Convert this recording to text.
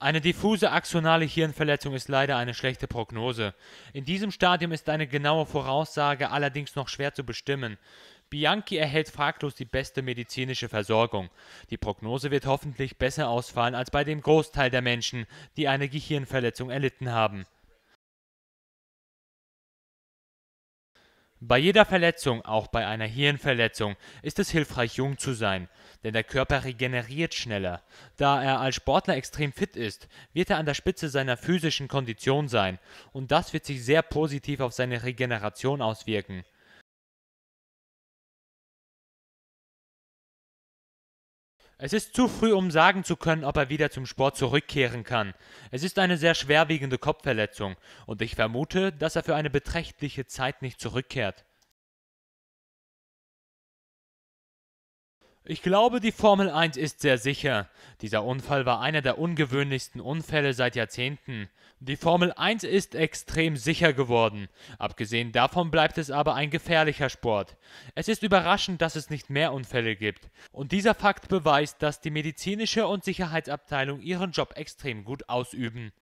Eine diffuse axonale Hirnverletzung ist leider eine schlechte Prognose. In diesem Stadium ist eine genaue Voraussage allerdings noch schwer zu bestimmen. Bianchi erhält fraglos die beste medizinische Versorgung. Die Prognose wird hoffentlich besser ausfallen als bei dem Großteil der Menschen, die eine Gehirnverletzung erlitten haben. Bei jeder Verletzung, auch bei einer Hirnverletzung, ist es hilfreich, jung zu sein, denn der Körper regeneriert schneller. Da er als Sportler extrem fit ist, wird er an der Spitze seiner physischen Kondition sein, und das wird sich sehr positiv auf seine Regeneration auswirken Es ist zu früh, um sagen zu können, ob er wieder zum Sport zurückkehren kann. Es ist eine sehr schwerwiegende Kopfverletzung und ich vermute, dass er für eine beträchtliche Zeit nicht zurückkehrt. Ich glaube, die Formel 1 ist sehr sicher. Dieser Unfall war einer der ungewöhnlichsten Unfälle seit Jahrzehnten. Die Formel 1 ist extrem sicher geworden. Abgesehen davon bleibt es aber ein gefährlicher Sport. Es ist überraschend, dass es nicht mehr Unfälle gibt. Und dieser Fakt beweist, dass die medizinische und Sicherheitsabteilung ihren Job extrem gut ausüben.